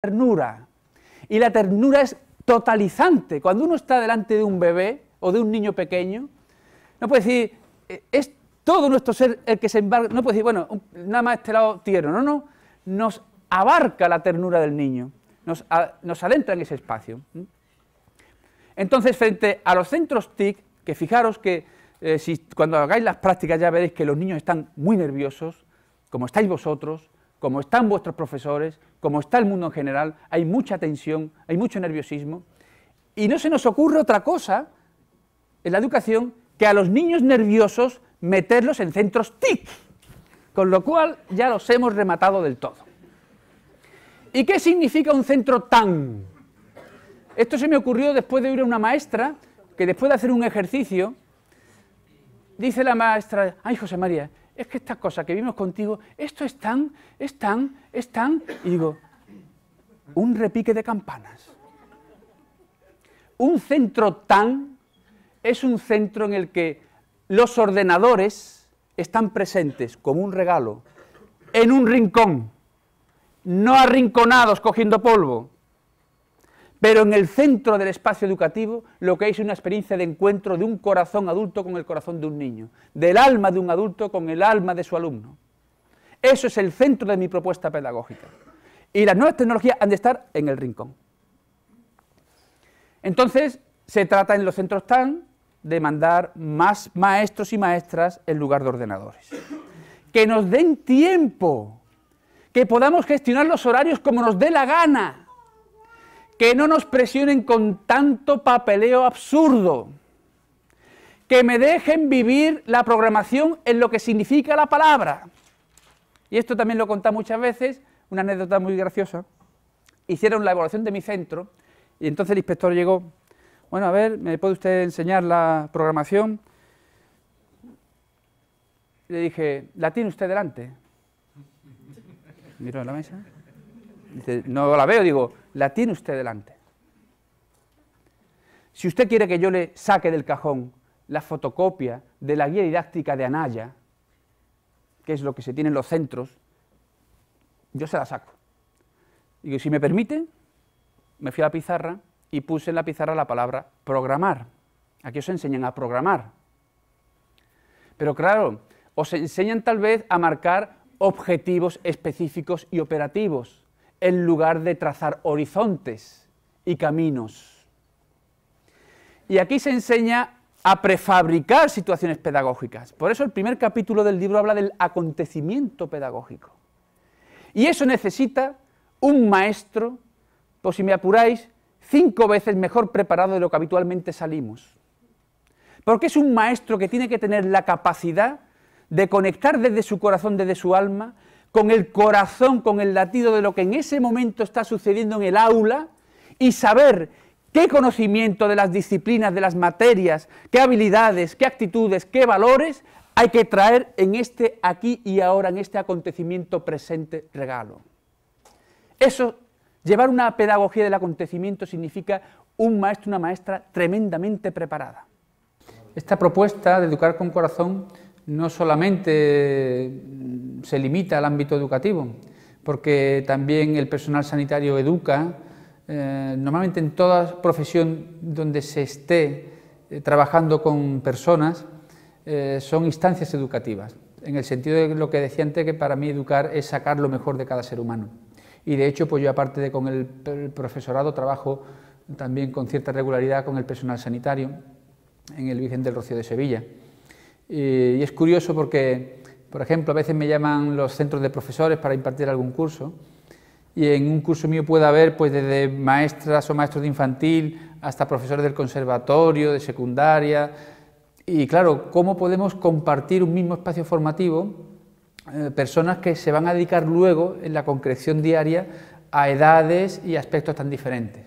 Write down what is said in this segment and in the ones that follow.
ternura. Y la ternura es totalizante. Cuando uno está delante de un bebé o de un niño pequeño, no puede decir, eh, es todo nuestro ser el que se embarca, no puede decir, bueno, nada más este lado tierno, no, no, nos abarca la ternura del niño, nos, adentra en ese espacio. Entonces, frente a los centros TIC, que fijaros que eh, si, cuando hagáis las prácticas ya veréis que los niños están muy nerviosos, como estáis vosotros, como están vuestros profesores, como está el mundo en general, hay mucha tensión, hay mucho nerviosismo, y no se nos ocurre otra cosa en la educación que a los niños nerviosos meterlos en centros TIC, con lo cual ya los hemos rematado del todo. ¿Y qué significa un centro TAN? Esto se me ocurrió después de oír a una maestra que después de hacer un ejercicio, dice la maestra, ay José María, es que esta cosa que vimos contigo, esto es tan, es tan, es tan, digo, un repique de campanas. Un centro tan es un centro en el que los ordenadores están presentes como un regalo en un rincón, no arrinconados cogiendo polvo, pero en el centro del espacio educativo lo que hay es una experiencia de encuentro de un corazón adulto con el corazón de un niño, del alma de un adulto con el alma de su alumno. Eso es el centro de mi propuesta pedagógica. Y las nuevas tecnologías han de estar en el rincón. Entonces, se trata en los centros TAN de mandar más maestros y maestras en lugar de ordenadores. Que nos den tiempo, que podamos gestionar los horarios como nos dé la gana que no nos presionen con tanto papeleo absurdo, que me dejen vivir la programación en lo que significa la palabra. Y esto también lo conté muchas veces, una anécdota muy graciosa. Hicieron la evaluación de mi centro y entonces el inspector llegó, bueno, a ver, ¿me puede usted enseñar la programación? le dije, ¿la tiene usted delante? Miró en la mesa no la veo, digo, la tiene usted delante. Si usted quiere que yo le saque del cajón la fotocopia de la guía didáctica de Anaya, que es lo que se tiene en los centros, yo se la saco. Y si me permite, me fui a la pizarra y puse en la pizarra la palabra programar. Aquí os enseñan a programar. Pero claro, os enseñan tal vez a marcar objetivos específicos y operativos en lugar de trazar horizontes y caminos. Y aquí se enseña a prefabricar situaciones pedagógicas. Por eso el primer capítulo del libro habla del acontecimiento pedagógico. Y eso necesita un maestro, por si me apuráis, cinco veces mejor preparado de lo que habitualmente salimos. Porque es un maestro que tiene que tener la capacidad de conectar desde su corazón, desde su alma, con el corazón, con el latido de lo que en ese momento está sucediendo en el aula y saber qué conocimiento de las disciplinas, de las materias, qué habilidades, qué actitudes, qué valores hay que traer en este aquí y ahora, en este acontecimiento presente regalo. Eso, llevar una pedagogía del acontecimiento significa un maestro, una maestra tremendamente preparada. Esta propuesta de educar con corazón no solamente se limita al ámbito educativo, porque también el personal sanitario educa. Eh, normalmente en toda profesión donde se esté eh, trabajando con personas eh, son instancias educativas, en el sentido de lo que decía antes, que para mí educar es sacar lo mejor de cada ser humano. Y de hecho, pues yo aparte de con el, profesorado trabajo también con cierta regularidad con el personal sanitario en el Virgen del Rocío de Sevilla. y es curioso porque por ejemplo, a veces me llaman los centros de profesores para impartir algún curso y en un curso mío puede haber pues desde maestras o maestros de infantil hasta profesores del conservatorio, de secundaria y claro, ¿cómo podemos compartir un mismo espacio formativo eh, personas que se van a dedicar luego en la concreción diaria a edades y aspectos tan diferentes?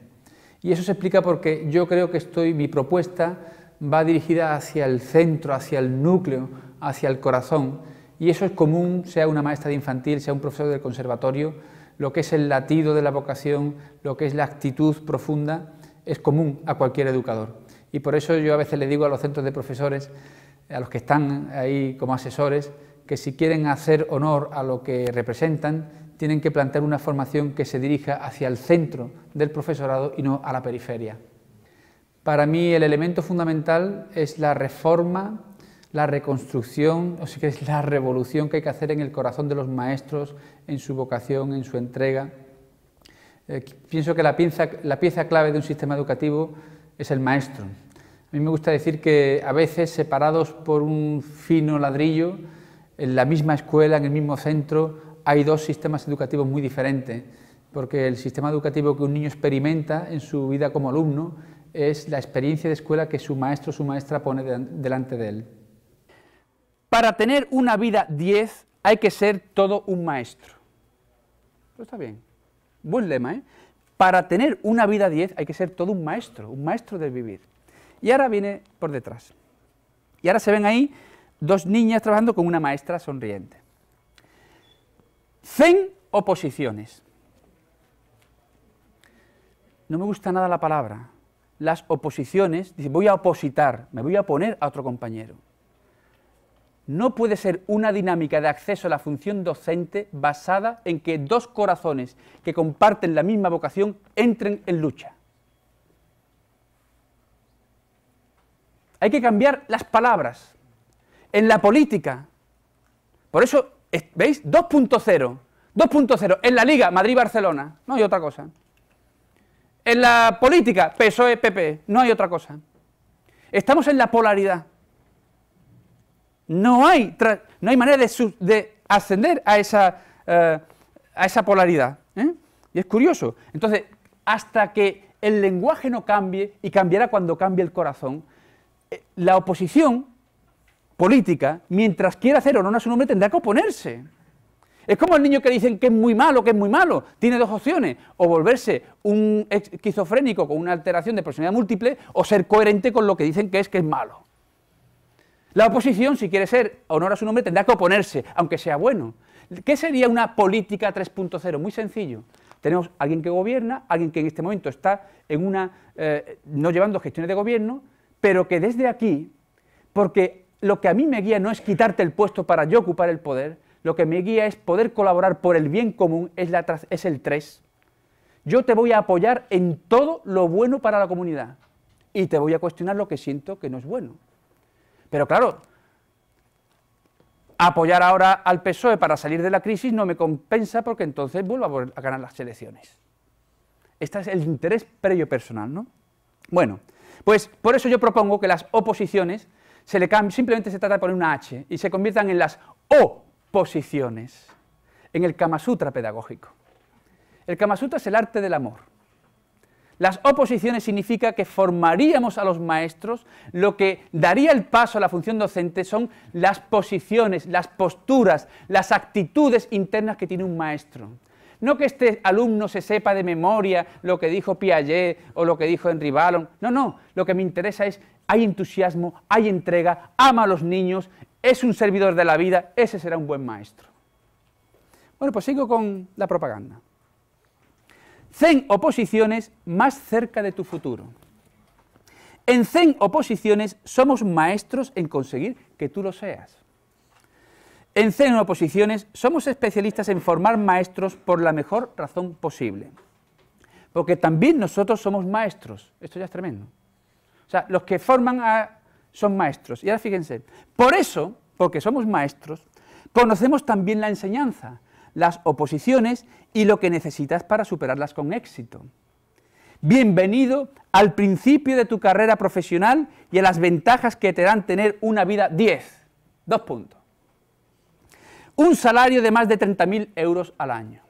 Y eso se explica porque yo creo que estoy mi propuesta va dirigida hacia el centro, hacia el núcleo, hacia el corazón y eso es común, sea una maestra de infantil, sea un profesor del conservatorio, lo que es el latido de la vocación, lo que es la actitud profunda, es común a cualquier educador. Y por eso yo a veces le digo a los centros de profesores, a los que están ahí como asesores, que si quieren hacer honor a lo que representan, tienen que plantear una formación que se dirija hacia el centro del profesorado y no a la periferia. Para mí el elemento fundamental es la reforma la reconstrucción, o si que es la revolución que hay que hacer en el corazón de los maestros, en su vocación, en su entrega. Eh, pienso que la pieza, la pieza clave de un sistema educativo es el maestro. A mí me gusta decir que a veces separados por un fino ladrillo, en la misma escuela, en el mismo centro, hay dos sistemas educativos muy diferentes, porque el sistema educativo que un niño experimenta en su vida como alumno es la experiencia de escuela que su maestro o su maestra pone delante de él para tener una vida 10 hay que ser todo un maestro. Pero está bien. Buen lema, ¿eh? Para tener una vida 10 hay que ser todo un maestro, un maestro del vivir. Y ahora viene por detrás. Y ahora se ven ahí dos niñas trabajando con una maestra sonriente. Zen oposiciones. No me gusta nada la palabra. Las oposiciones, dice, voy a opositar, me voy a oponer a otro compañero. No puede ser una dinámica de acceso a la función docente basada en que dos corazones que comparten la misma vocación entren en lucha. Hay que cambiar las palabras. En la política. Por eso, ¿veis? 2.0. 2.0. En la Liga, Madrid-Barcelona. No hay otra cosa. En la política, PSOE-PP. E, e, no hay otra cosa. Estamos en la polaridad. No hay, no hay manera de, ascender a esa, eh, a esa polaridad. ¿eh? Y es curioso. Entonces, hasta que el lenguaje no cambie, y cambiará cuando cambie el corazón, eh, la oposición política, mientras quiera hacer honor a su nombre, tendrá que oponerse. Es como el niño que dicen que es muy malo, que es muy malo. Tiene dos opciones, o volverse un esquizofrénico con una alteración de personalidad múltiple, o ser coherente con lo que dicen que es que es malo. La oposición, si quiere ser honor a su nombre, tendrá que oponerse, aunque sea bueno. ¿Qué sería una política 3.0? Muy sencillo. Tenemos alguien que gobierna, alguien que en este momento está en una eh, no llevando gestiones de gobierno, pero que desde aquí, porque lo que a mí me guía no es quitarte el puesto para yo ocupar el poder, lo que me guía es poder colaborar por el bien común, es, es el 3. Yo te voy a apoyar en todo lo bueno para la comunidad y te voy a cuestionar lo que siento que no es bueno. Pero claro, apoyar ahora al PSOE para salir de la crisis no me compensa porque entonces vuelvo a ganar las elecciones. Este es el interés previo personal, ¿no? Bueno, pues por eso yo propongo que las oposiciones se le simplemente se trata de poner una H y se conviertan en las oposiciones, en el Kama Sutra pedagógico. El Kama Sutra es el arte del amor. Las oposiciones significa que formaríamos a los maestros, lo que daría el paso a la función docente son las posiciones, las posturas, las actitudes internas que tiene un maestro. No que este alumno se sepa de memoria lo que dijo Piaget o lo que dijo Henry Ballon. No, no. Lo que me interesa es, hay entusiasmo, hay entrega, ama a los niños, es un servidor de la vida, ese será un buen maestro. Bueno, pues sigo con la propaganda. Zen oposiciones más cerca de tu futuro. En Zen oposiciones somos maestros en conseguir que tú lo seas. En Zen oposiciones somos especialistas en formar maestros por la mejor razón posible. Porque también nosotros somos maestros. Esto ya es tremendo. O sea, los que forman son maestros. Y ahora fíjense, por eso, porque somos maestros, conocemos también la enseñanza las oposiciones y lo que necesitas para superarlas con éxito. Bienvenido al principio de tu carrera profesional y a las ventajas que te dan tener una vida 10. Dos puntos. Un salario de más de 30.000 euros al año.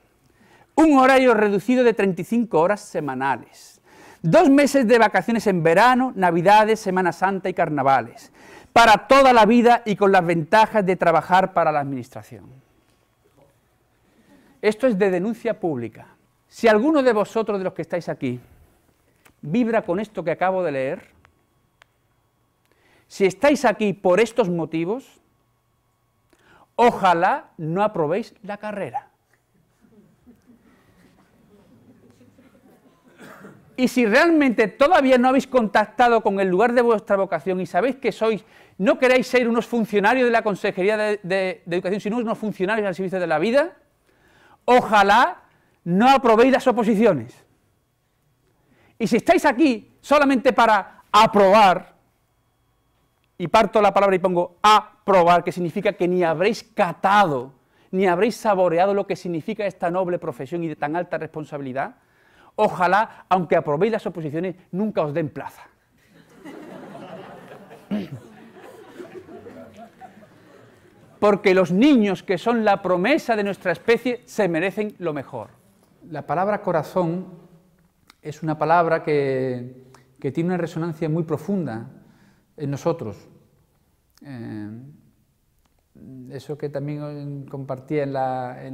Un horario reducido de 35 horas semanales. Dos meses de vacaciones en verano, navidades, Semana Santa y carnavales. Para toda la vida y con las ventajas de trabajar para la administración. Esto es de denuncia pública. Si alguno de vosotros, de los que estáis aquí, vibra con esto que acabo de leer, si estáis aquí por estos motivos, ojalá no aprobéis la carrera. Y si realmente todavía no habéis contactado con el lugar de vuestra vocación y sabéis que sois, no queréis ser unos funcionarios de la Consejería de, Educación, sino unos funcionarios al servicio de la vida, ojalá no aprobéis las oposiciones. Y si estáis aquí solamente para aprobar, y parto la palabra y pongo aprobar, que significa que ni habréis catado, ni habréis saboreado lo que significa esta noble profesión y de tan alta responsabilidad, ojalá, aunque aprobéis las oposiciones, nunca os den plaza porque los niños que son la promesa de nuestra especie se merecen lo mejor. La palabra corazón es una palabra que, tiene una resonancia muy profunda en nosotros. Eh, eso que también compartía en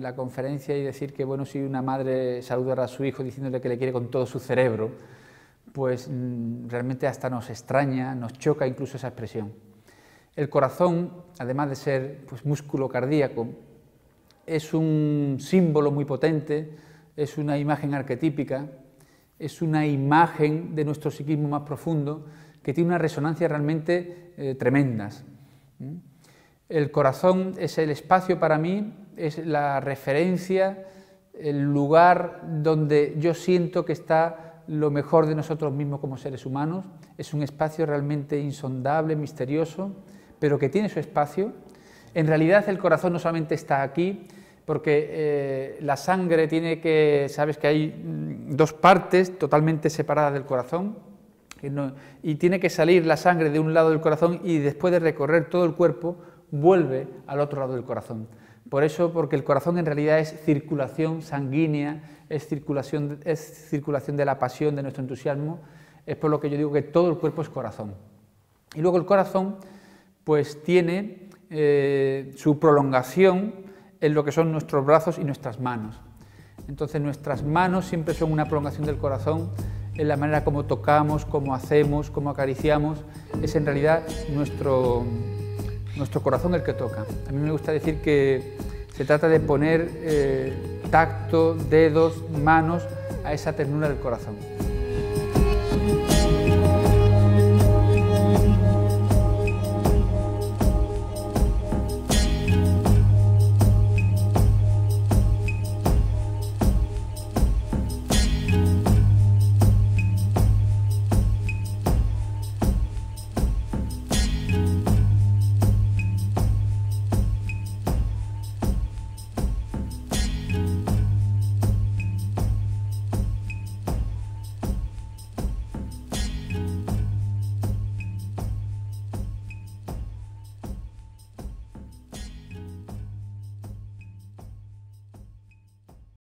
la, conferencia y decir que bueno si una madre saluda a su hijo diciéndole que le quiere con todo su cerebro, pues mm, realmente hasta nos extraña, nos choca incluso esa expresión. El corazón, además de ser pues, músculo cardíaco, es un símbolo muy potente, es una imagen arquetípica, es una imagen de nuestro psiquismo más profundo que tiene una resonancia realmente tremenda. Eh, tremendas. El corazón es el espacio para mí, es la referencia, el lugar donde yo siento que está lo mejor de nosotros mismos como seres humanos. Es un espacio realmente insondable, misterioso, pero que tiene su espacio. En realidad el corazón no solamente está aquí, porque eh, la sangre tiene que, sabes que hay mm, dos partes totalmente separadas del corazón, y tiene que salir la sangre de un lado del corazón y después de recorrer todo el cuerpo, vuelve al otro lado del corazón. Por eso, porque el corazón en realidad es circulación sanguínea, es circulación, es circulación de la pasión, de nuestro entusiasmo, es por lo que yo digo que todo el cuerpo es corazón. Y luego el corazón pues tiene eh, su prolongación en lo que son nuestros brazos y nuestras manos. Entonces nuestras manos siempre son una prolongación del corazón en la manera como tocamos, como hacemos, como acariciamos. Es en realidad nuestro, corazón el que toca. A mí me gusta decir que se trata de poner eh, tacto, dedos, manos a esa ternura del corazón.